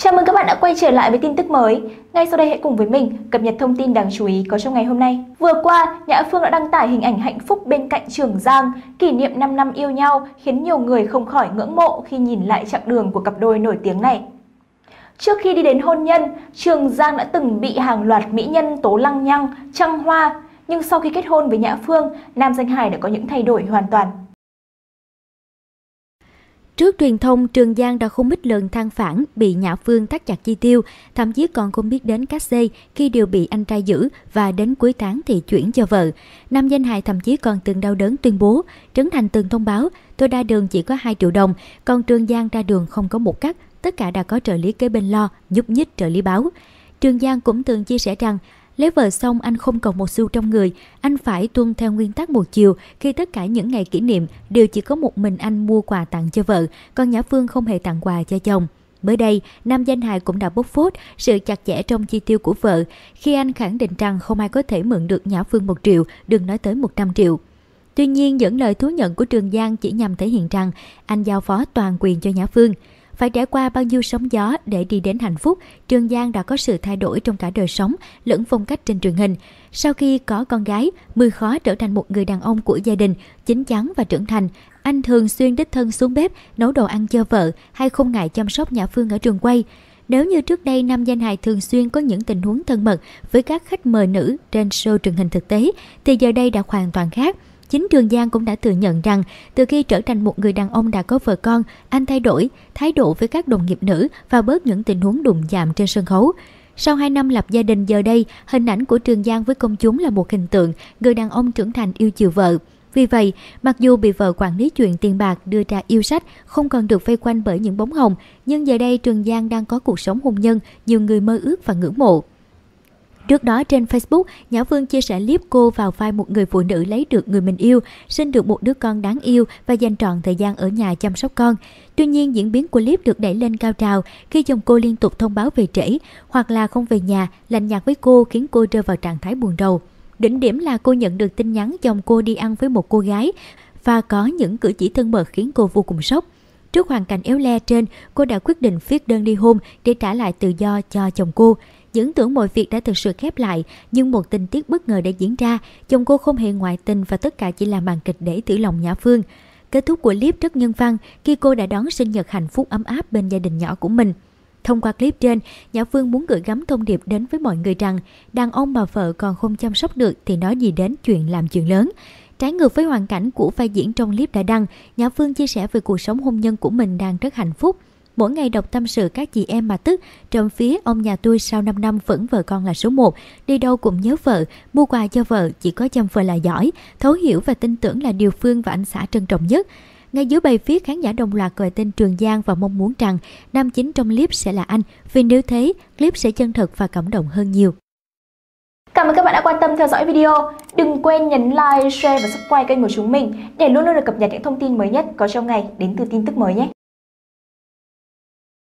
Chào mừng các bạn đã quay trở lại với tin tức mới. Ngay sau đây hãy cùng với mình cập nhật thông tin đáng chú ý có trong ngày hôm nay. Vừa qua, Nhã Phương đã đăng tải hình ảnh hạnh phúc bên cạnh Trường Giang, kỷ niệm 5 năm yêu nhau khiến nhiều người không khỏi ngưỡng mộ khi nhìn lại chặng đường của cặp đôi nổi tiếng này. Trước khi đi đến hôn nhân, Trường Giang đã từng bị hàng loạt mỹ nhân tố lăng nhăng, trăng hoa. Nhưng sau khi kết hôn với Nhã Phương, Nam Danh Hải đã có những thay đổi hoàn toàn. Trước truyền thông, Trường Giang đã không ít lần than phản bị nhà Phương thắt chặt chi tiêu, thậm chí còn không biết đến cách xây khi đều bị anh trai giữ và đến cuối tháng thì chuyển cho vợ. Nam danh hài thậm chí còn từng đau đớn tuyên bố, Trấn Thành từng thông báo, tôi ra đường chỉ có 2 triệu đồng, còn Trường Giang ra đường không có một cắt, tất cả đã có trợ lý kế bên lo, nhúc nhích trợ lý báo. Trường Giang cũng từng chia sẻ rằng Lấy vợ xong anh không còn một xu trong người, anh phải tuân theo nguyên tắc một chiều khi tất cả những ngày kỷ niệm đều chỉ có một mình anh mua quà tặng cho vợ, còn Nhã Phương không hề tặng quà cho chồng. Mới đây, nam danh hài cũng đã bốc phốt sự chặt chẽ trong chi tiêu của vợ khi anh khẳng định rằng không ai có thể mượn được Nhã Phương 1 triệu, đừng nói tới 100 triệu. Tuy nhiên, những lời thú nhận của Trường Giang chỉ nhằm thể hiện rằng anh giao phó toàn quyền cho Nhã Phương. Phải trải qua bao nhiêu sóng gió để đi đến hạnh phúc, Trương Giang đã có sự thay đổi trong cả đời sống lẫn phong cách trên truyền hình. Sau khi có con gái, Mười Khó trở thành một người đàn ông của gia đình, chính chắn và trưởng thành. Anh thường xuyên đích thân xuống bếp, nấu đồ ăn cho vợ hay không ngại chăm sóc nhà Phương ở trường quay. Nếu như trước đây nam danh hài thường xuyên có những tình huống thân mật với các khách mời nữ trên show truyền hình thực tế, thì giờ đây đã hoàn toàn khác. Chính Trường Giang cũng đã thừa nhận rằng từ khi trở thành một người đàn ông đã có vợ con, anh thay đổi thái độ với các đồng nghiệp nữ và bớt những tình huống đụng chạm trên sân khấu. Sau 2 năm lập gia đình giờ đây, hình ảnh của Trường Giang với công chúng là một hình tượng người đàn ông trưởng thành yêu chiều vợ. Vì vậy, mặc dù bị vợ quản lý chuyện tiền bạc đưa ra yêu sách không còn được vây quanh bởi những bóng hồng, nhưng giờ đây Trường Giang đang có cuộc sống hôn nhân nhiều người mơ ước và ngưỡng mộ. Trước đó trên Facebook, Nhã Phương chia sẻ clip cô vào vai một người phụ nữ lấy được người mình yêu, sinh được một đứa con đáng yêu và dành trọn thời gian ở nhà chăm sóc con. Tuy nhiên, diễn biến của clip được đẩy lên cao trào khi chồng cô liên tục thông báo về trễ hoặc là không về nhà, lạnh nhạt với cô khiến cô rơi vào trạng thái buồn rầu. Đỉnh điểm là cô nhận được tin nhắn chồng cô đi ăn với một cô gái và có những cử chỉ thân mật khiến cô vô cùng sốc. Trước hoàn cảnh éo le trên, cô đã quyết định viết đơn ly hôn để trả lại tự do cho chồng cô. Những tưởng mọi việc đã thực sự khép lại, nhưng một tình tiết bất ngờ đã diễn ra. Chồng cô không hề ngoại tình và tất cả chỉ là màn kịch để tử lòng Nhã Phương. Kết thúc của clip rất nhân văn khi cô đã đón sinh nhật hạnh phúc ấm áp bên gia đình nhỏ của mình. Thông qua clip trên, Nhã Phương muốn gửi gắm thông điệp đến với mọi người rằng đàn ông bà vợ còn không chăm sóc được thì nói gì đến chuyện làm chuyện lớn. Trái ngược với hoàn cảnh của vai diễn trong clip đã đăng, Nhã Phương chia sẻ về cuộc sống hôn nhân của mình đang rất hạnh phúc. Mỗi ngày đọc tâm sự các chị em mà tức, trong phía ông nhà tôi sau 5 năm vẫn vợ con là số 1, đi đâu cũng nhớ vợ, mua quà cho vợ, chỉ có chăm vợ là giỏi, thấu hiểu và tin tưởng là điều Phương và anh xã trân trọng nhất. Ngay dưới bài viết khán giả đồng loạt gọi tên Trường Giang và mong muốn rằng nam chính trong clip sẽ là anh, vì nếu thế, clip sẽ chân thật và cảm động hơn nhiều. Cảm ơn các bạn đã quan tâm theo dõi video. Đừng quên nhấn like, share và subscribe kênh của chúng mình để luôn luôn được cập nhật những thông tin mới nhất có trong ngày đến từ tin tức mới nhé.